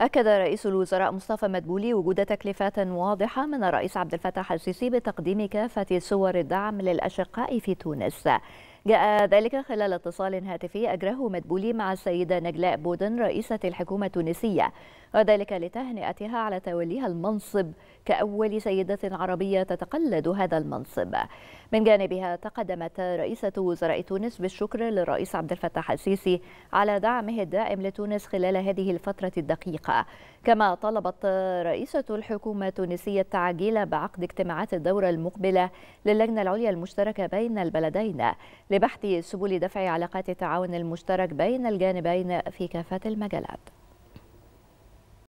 أكد رئيس الوزراء مصطفى مدبولي وجود تكلفات واضحة من الرئيس عبد الفتاح السيسي بتقديم كافة صور الدعم للأشقاء في تونس جاء ذلك خلال اتصال هاتفي أجراه مدبولي مع السيدة نجلاء بودن رئيسة الحكومة التونسية وذلك لتهنئتها على توليها المنصب كأول سيدة عربية تتقلد هذا المنصب من جانبها تقدمت رئيسة وزراء تونس بالشكر للرئيس عبد الفتاح السيسي على دعمه الدائم لتونس خلال هذه الفترة الدقيقة كما طلبت رئيسة الحكومة التونسية التعجيل بعقد اجتماعات الدورة المقبلة للجنة العليا المشتركة بين البلدين لبحث سبل دفع علاقات التعاون المشترك بين الجانبين في كافة المجالات